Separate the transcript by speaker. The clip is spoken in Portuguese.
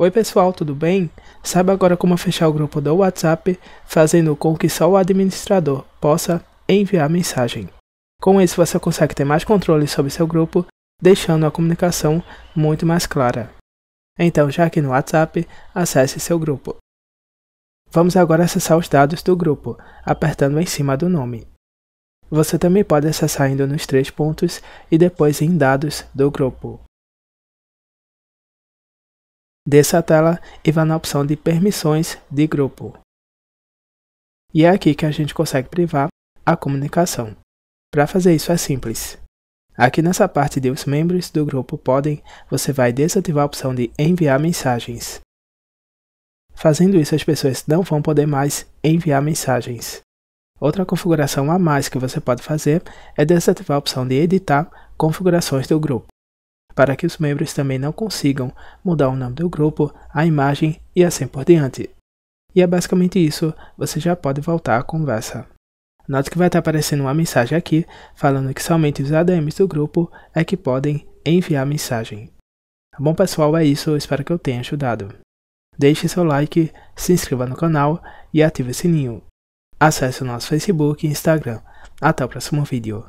Speaker 1: Oi pessoal, tudo bem? Saiba agora como fechar o grupo do WhatsApp, fazendo com que só o administrador possa enviar mensagem. Com isso você consegue ter mais controle sobre seu grupo, deixando a comunicação muito mais clara. Então, já aqui no WhatsApp, acesse seu grupo. Vamos agora acessar os dados do grupo, apertando em cima do nome. Você também pode acessar indo nos três pontos e depois em Dados do grupo. Desça a tela e vá na opção de permissões de grupo. E é aqui que a gente consegue privar a comunicação. Para fazer isso é simples. Aqui nessa parte de os membros do grupo podem, você vai desativar a opção de enviar mensagens. Fazendo isso as pessoas não vão poder mais enviar mensagens. Outra configuração a mais que você pode fazer é desativar a opção de editar configurações do grupo para que os membros também não consigam mudar o nome do grupo, a imagem e assim por diante. E é basicamente isso, você já pode voltar à conversa. Note que vai estar aparecendo uma mensagem aqui, falando que somente os ADMs do grupo é que podem enviar mensagem. Bom pessoal, é isso, espero que eu tenha ajudado. Deixe seu like, se inscreva no canal e ative o sininho. Acesse o nosso Facebook e Instagram. Até o próximo vídeo.